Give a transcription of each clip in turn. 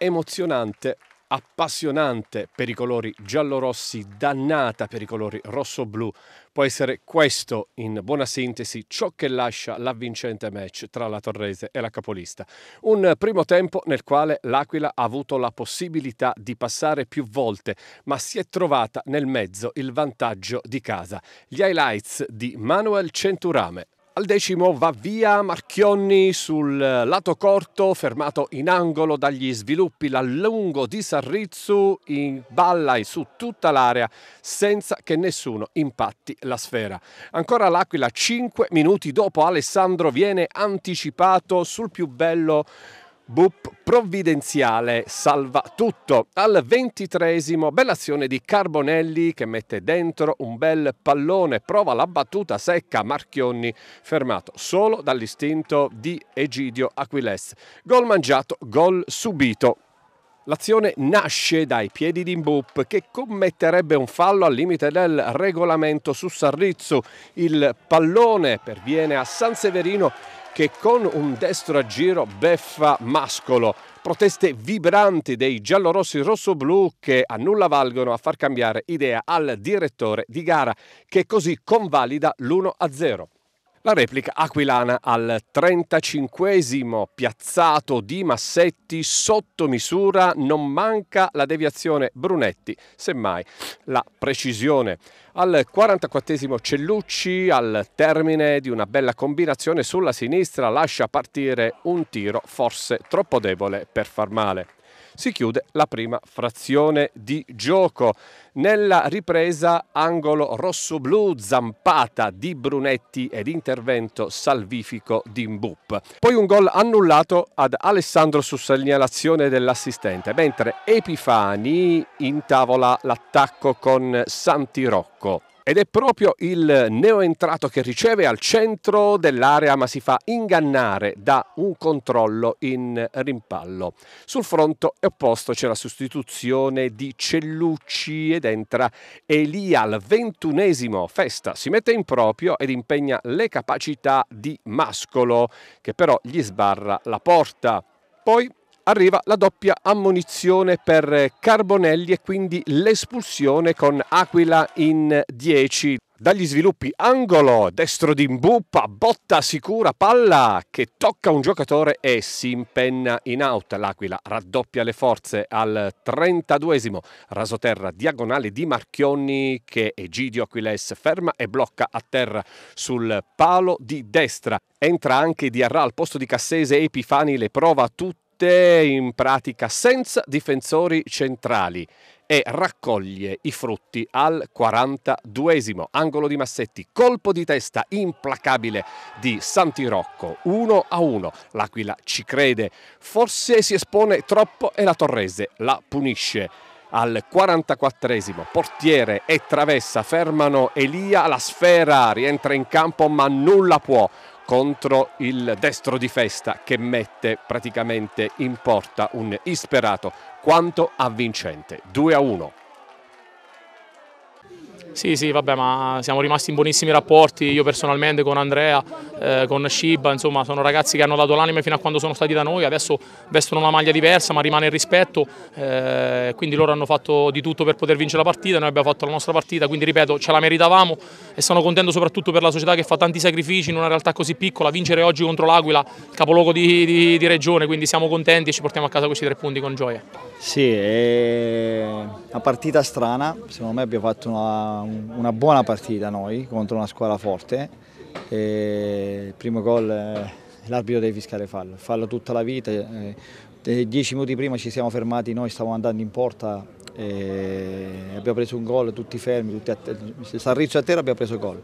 emozionante, appassionante per i colori giallorossi, dannata per i colori rosso-blu. Può essere questo, in buona sintesi, ciò che lascia l'avvincente match tra la Torrese e la capolista. Un primo tempo nel quale l'Aquila ha avuto la possibilità di passare più volte, ma si è trovata nel mezzo il vantaggio di casa. Gli highlights di Manuel Centurame. Al decimo va via Marchionni sul eh, lato corto, fermato in angolo dagli sviluppi l'allungo di Sarrizzu, in balla e su tutta l'area senza che nessuno impatti la sfera. Ancora l'Aquila 5 minuti dopo Alessandro viene anticipato sul più bello Bup provvidenziale salva tutto al ventitresimo bella azione di Carbonelli che mette dentro un bel pallone prova la battuta secca Marchionni fermato solo dall'istinto di Egidio Aquiles gol mangiato gol subito L'azione nasce dai piedi di Mbup che commetterebbe un fallo al limite del regolamento su Sarrizzo. Il pallone perviene a San Severino che con un destro a giro beffa Mascolo. Proteste vibranti dei giallorossi rossoblu che a nulla valgono a far cambiare idea al direttore di gara che così convalida l'1-0. La replica aquilana al 35 piazzato di Massetti sotto misura, non manca la deviazione Brunetti, semmai la precisione. Al 44 Cellucci, al termine di una bella combinazione sulla sinistra, lascia partire un tiro forse troppo debole per far male si chiude la prima frazione di gioco. Nella ripresa angolo rosso-blu, zampata di Brunetti ed intervento salvifico di Mbup. Poi un gol annullato ad Alessandro su segnalazione dell'assistente, mentre Epifani intavola l'attacco con Santi Rocco. Ed è proprio il neoentrato che riceve al centro dell'area ma si fa ingannare da un controllo in rimpallo. Sul fronte opposto c'è la sostituzione di Cellucci ed entra Elia al ventunesimo festa. Si mette in proprio ed impegna le capacità di Mascolo che però gli sbarra la porta. Poi arriva la doppia ammonizione per Carbonelli e quindi l'espulsione con Aquila in 10. Dagli sviluppi angolo, destro di Mbuppa, botta sicura, palla che tocca un giocatore e si impenna in out. L'Aquila raddoppia le forze al 32esimo. Rasoterra diagonale di Marchionni che Egidio Aquiles ferma e blocca a terra sul palo di destra. Entra anche Diarra al posto di Cassese Epifani, le prova tutte battute in pratica senza difensori centrali e raccoglie i frutti al 42esimo angolo di Massetti, colpo di testa implacabile di Santi Rocco, 1 a 1. L'Aquila ci crede, forse si espone troppo e la Torrese la punisce. Al 44esimo portiere e travessa fermano Elia, la sfera rientra in campo ma nulla può contro il destro di festa che mette praticamente in porta un isperato quanto avvincente 2 a 1. Sì, sì, vabbè, ma siamo rimasti in buonissimi rapporti, io personalmente con Andrea, eh, con Shiba, insomma, sono ragazzi che hanno dato l'anima fino a quando sono stati da noi, adesso vestono una maglia diversa, ma rimane il rispetto, eh, quindi loro hanno fatto di tutto per poter vincere la partita, noi abbiamo fatto la nostra partita, quindi ripeto, ce la meritavamo e sono contento soprattutto per la società che fa tanti sacrifici in una realtà così piccola, vincere oggi contro l'Aquila, capoluogo di, di, di regione, quindi siamo contenti e ci portiamo a casa questi tre punti con gioia. Sì, è una partita strana, secondo me abbiamo fatto una, una buona partita noi contro una squadra forte. E il primo gol eh, l'arbitro deve fiscare fallo, fallo tutta la vita. Eh, dieci minuti prima ci siamo fermati, noi stavamo andando in porta abbiamo preso un gol tutti fermi, tutti a terra, Sarrizio a terra abbiamo preso gol.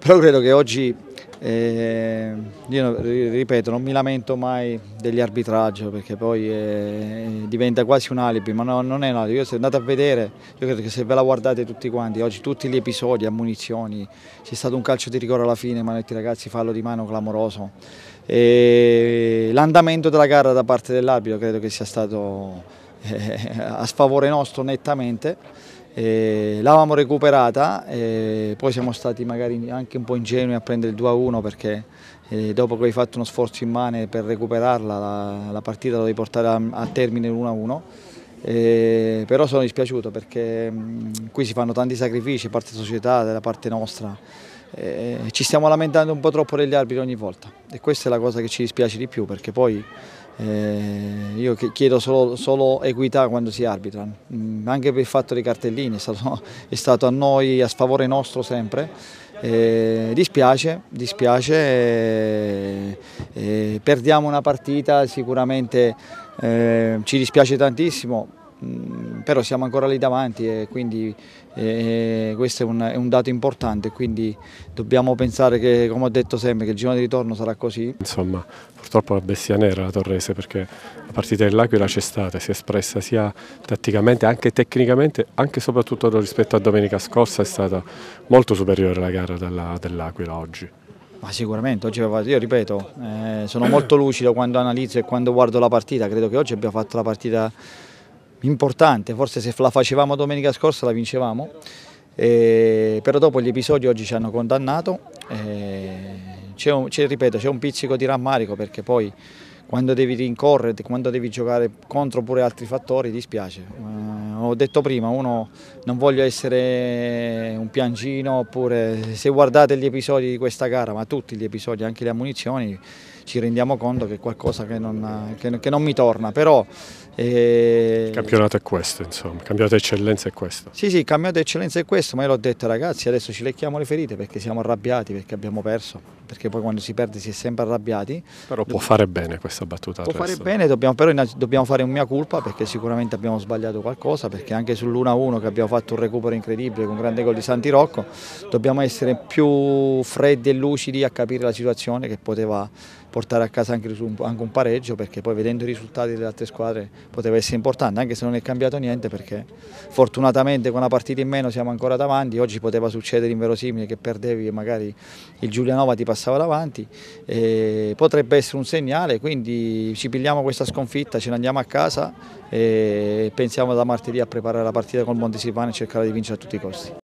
Però credo che oggi e eh, io ripeto, non mi lamento mai degli arbitraggi perché poi è, eh, diventa quasi un alibi, ma no, non è un alibi. Io se andate a vedere, io credo che se ve la guardate tutti quanti, oggi tutti gli episodi, ammunizioni, c'è stato un calcio di rigore alla fine, Manetti ragazzi fallo di mano clamoroso. l'andamento della gara da parte dell'arbitro credo che sia stato eh, a sfavore nostro nettamente. Eh, l'avevamo recuperata, eh, poi siamo stati magari anche un po' ingenui a prendere il 2-1 perché eh, dopo che hai fatto uno sforzo immane per recuperarla la, la partita la devi portare a, a termine 1-1. Eh, però sono dispiaciuto perché mh, mm, qui si fanno tanti sacrifici da parte della società, da parte nostra. Eh, ci stiamo lamentando un po' troppo degli arbitri ogni volta e questa è la cosa che ci dispiace di più perché poi eh, io chiedo solo, solo, equità quando si arbitra, mm, anche per il fatto dei cartellini, è stato, è stato a noi, a sfavore nostro sempre. Eh, dispiace, dispiace eh, eh, perdiamo una partita sicuramente eh, ci dispiace tantissimo Mm, però siamo ancora lì davanti e quindi e questo è un, è un, dato importante, quindi dobbiamo pensare che, come ho detto sempre, che il giro di ritorno sarà così. Insomma, purtroppo la bestia nera la Torrese perché la partita dell'Aquila c'è stata, si è espressa sia tatticamente, anche tecnicamente, anche e soprattutto rispetto a domenica scorsa è stata molto superiore la gara dell'Aquila oggi. Ma sicuramente, oggi io ripeto, eh, sono molto lucido quando analizzo e quando guardo la partita, credo che oggi abbia fatto la partita importante, forse se la facevamo domenica scorsa la vincevamo, eh, però dopo gli episodi oggi ci hanno condannato, c'è un, ripeto c'è un pizzico di rammarico perché poi quando devi rincorrere, quando devi giocare contro pure altri fattori dispiace ho detto prima, uno non voglio essere un piangino oppure se guardate gli episodi di questa gara, ma tutti gli episodi, anche le ammunizioni, ci rendiamo conto che è qualcosa che non, che, che non mi torna, però... Eh... Il campionato è questo, insomma, il campionato eccellenza è questo. Sì, sì, il campionato eccellenza è questo, ma io l'ho detto ragazzi, adesso ci lecchiamo le ferite perché siamo arrabbiati, perché abbiamo perso, perché poi quando si perde si è sempre arrabbiati. Però può fare bene questa battuta. Può resto. fare bene, dobbiamo, però dobbiamo fare un mia colpa perché sicuramente abbiamo sbagliato qualcosa, forza perché anche sull'1-1 che abbiamo fatto un recupero incredibile con un grande gol di Santi Rocco dobbiamo essere più freddi e lucidi a capire la situazione che poteva portare a casa anche un pareggio perché poi vedendo i risultati delle altre squadre poteva essere importante anche se non è cambiato niente perché fortunatamente con una partita in meno siamo ancora davanti, oggi poteva succedere inverosimile che perdevi e magari il Giulianova ti passava davanti, e potrebbe essere un segnale quindi ci pigliamo questa sconfitta, ce ne andiamo a casa e pensiamo da martedì a preparare la partita col Montesilvano e cercare di vincere a tutti i costi.